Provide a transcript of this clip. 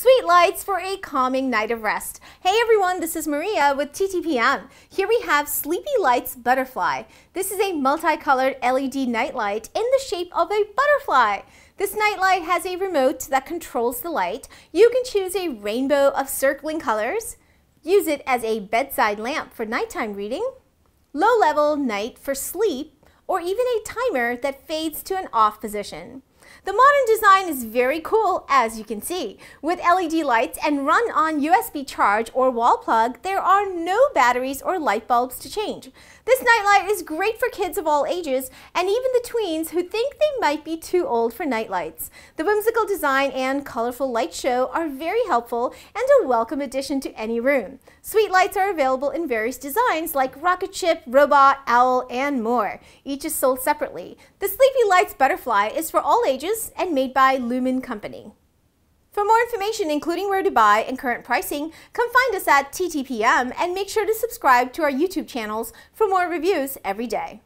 Sweet lights for a calming night of rest. Hey everyone, this is Maria with TTPM. Here we have Sleepy Lights Butterfly. This is a multicolored LED nightlight in the shape of a butterfly. This nightlight has a remote that controls the light. You can choose a rainbow of circling colors, use it as a bedside lamp for nighttime reading, low level night for sleep, or even a timer that fades to an off position. The modern design is very cool, as you can see. With LED lights and run on USB charge or wall plug, there are no batteries or light bulbs to change. This nightlight is great for kids of all ages and even the tweens who think they might be too old for nightlights. The whimsical design and colorful light show are very helpful and a welcome addition to any room. Sweet lights are available in various designs like rocket ship, robot, owl, and more. Each is sold separately. The Sleepy Lights Butterfly is for all ages Ages and made by Lumen Company. For more information, including where to buy and current pricing, come find us at TTPM and make sure to subscribe to our YouTube channels for more reviews every day.